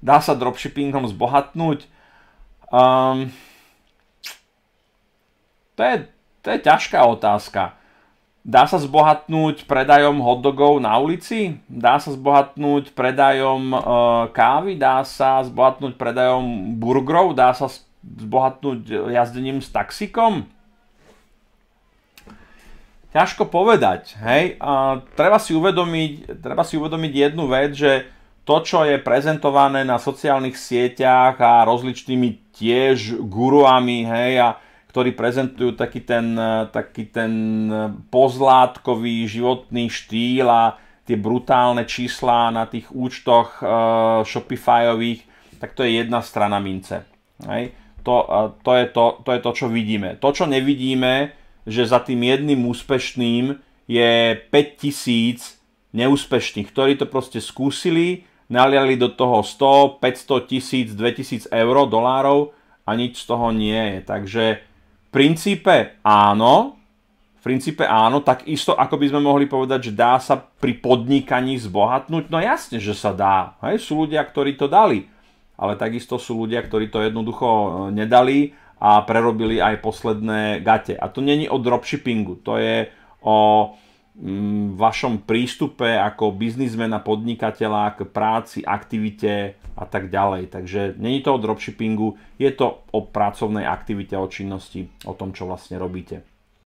Dá sa dropshippingom zbohatnúť? Um, to, je, to je ťažká otázka. Dá sa zbohatnúť predajom hotdogov na ulici? Dá sa zbohatnúť predajom e, kávy? Dá sa zbohatnúť predajom burgerov? Dá sa zbohatnúť eh, jazdením s taxikom? Ťažko povedať, hej? A treba si uvedomiť, treba si uvedomiť jednu vec, že to, čo je prezentované na sociálnych sieťach a rozličnými tiež guruami, hej, a ktorí prezentujú taký ten, e, taký ten e, pozlátkový životný štýl a tie brutálne čísla na tých účtoch e, Shopifyových, tak to je jedna strana mince. Hej. To, e, to, je to, to je to, čo vidíme. To, čo nevidíme, že za tým jedným úspešným je 5000 Neúspešní. ktorí to proste skúsili, naliali do toho 100, 500, 1000, 2000 eur, dolárov a nič z toho nie je. Takže v princípe áno, v princípe áno, tak isto ako by sme mohli povedať, že dá sa pri podnikaní zbohatnúť, no jasne, že sa dá. Hej, sú ľudia, ktorí to dali, ale takisto sú ľudia, ktorí to jednoducho e, nedali a prerobili aj posledné gate. A to není o dropshippingu, to je o vašom prístupe ako biznismena, podnikateľa k práci, aktivite a tak ďalej. Takže není to o dropshippingu, je to o pracovnej aktivite, o činnosti, o tom, čo vlastne robíte.